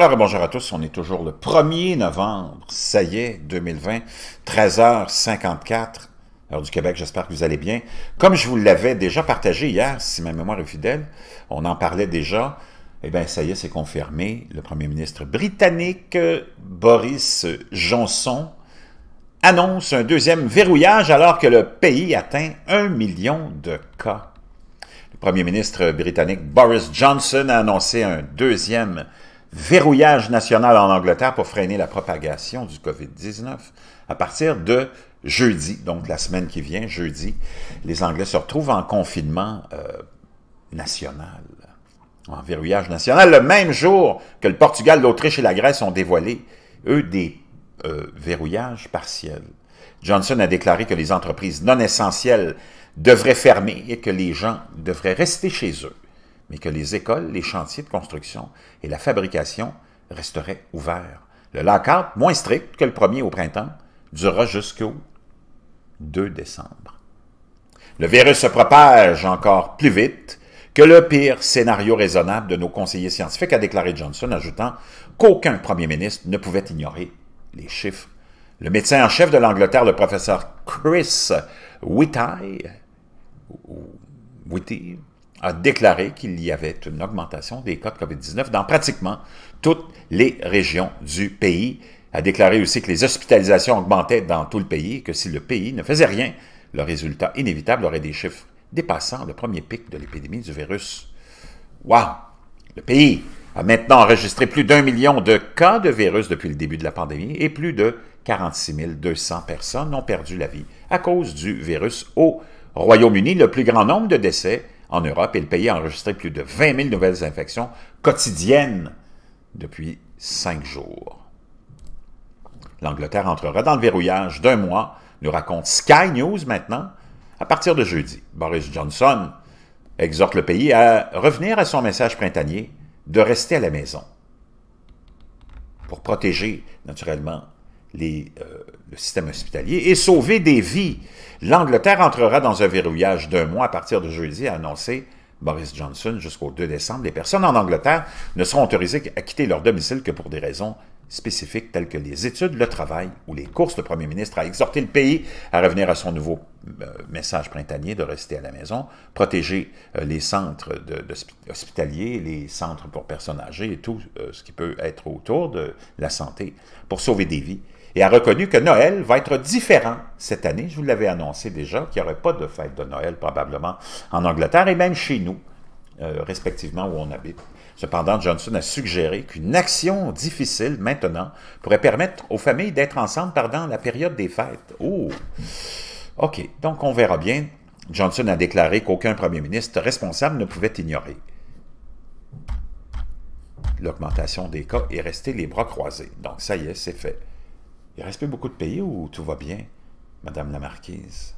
Alors, bonjour à tous, on est toujours le 1er novembre, ça y est, 2020, 13h54, heure du Québec, j'espère que vous allez bien. Comme je vous l'avais déjà partagé hier, si ma mémoire est fidèle, on en parlait déjà, eh bien, ça y est, c'est confirmé, le premier ministre britannique Boris Johnson annonce un deuxième verrouillage alors que le pays atteint un million de cas. Le premier ministre britannique Boris Johnson a annoncé un deuxième verrouillage verrouillage national en Angleterre pour freiner la propagation du COVID-19. À partir de jeudi, donc la semaine qui vient, jeudi, les Anglais se retrouvent en confinement euh, national, en verrouillage national, le même jour que le Portugal, l'Autriche et la Grèce ont dévoilé, eux, des euh, verrouillages partiels. Johnson a déclaré que les entreprises non essentielles devraient fermer et que les gens devraient rester chez eux mais que les écoles, les chantiers de construction et la fabrication resteraient ouverts. Le lock moins strict que le premier au printemps, durera jusqu'au 2 décembre. Le virus se propage encore plus vite que le pire scénario raisonnable de nos conseillers scientifiques, a déclaré Johnson, ajoutant qu'aucun premier ministre ne pouvait ignorer les chiffres. Le médecin en chef de l'Angleterre, le professeur Chris Whitty, a déclaré qu'il y avait une augmentation des cas de COVID-19 dans pratiquement toutes les régions du pays, a déclaré aussi que les hospitalisations augmentaient dans tout le pays et que si le pays ne faisait rien, le résultat inévitable aurait des chiffres dépassant le premier pic de l'épidémie du virus. Wow! Le pays a maintenant enregistré plus d'un million de cas de virus depuis le début de la pandémie et plus de 46 200 personnes ont perdu la vie à cause du virus au Royaume-Uni. Le plus grand nombre de décès en Europe et le pays a enregistré plus de 20 000 nouvelles infections quotidiennes depuis cinq jours. L'Angleterre entrera dans le verrouillage d'un mois, nous raconte Sky News maintenant, à partir de jeudi. Boris Johnson exhorte le pays à revenir à son message printanier de rester à la maison pour protéger naturellement les euh, le système hospitalier et sauver des vies. L'Angleterre entrera dans un verrouillage d'un mois à partir de jeudi, a annoncé Boris Johnson jusqu'au 2 décembre. Les personnes en Angleterre ne seront autorisées à quitter leur domicile que pour des raisons spécifiques telles que les études, le travail ou les courses. Le premier ministre a exhorté le pays à revenir à son nouveau euh, message printanier de rester à la maison, protéger euh, les centres de, hospitaliers, les centres pour personnes âgées et tout euh, ce qui peut être autour de la santé pour sauver des vies et a reconnu que Noël va être différent cette année. Je vous l'avais annoncé déjà qu'il n'y aurait pas de fête de Noël probablement en Angleterre et même chez nous, euh, respectivement où on habite. Cependant, Johnson a suggéré qu'une action difficile maintenant pourrait permettre aux familles d'être ensemble pendant la période des fêtes. Oh! OK, donc on verra bien. Johnson a déclaré qu'aucun premier ministre responsable ne pouvait ignorer l'augmentation des cas est rester les bras croisés. Donc ça y est, c'est fait. Il reste beaucoup de pays où tout va bien, Madame la Marquise.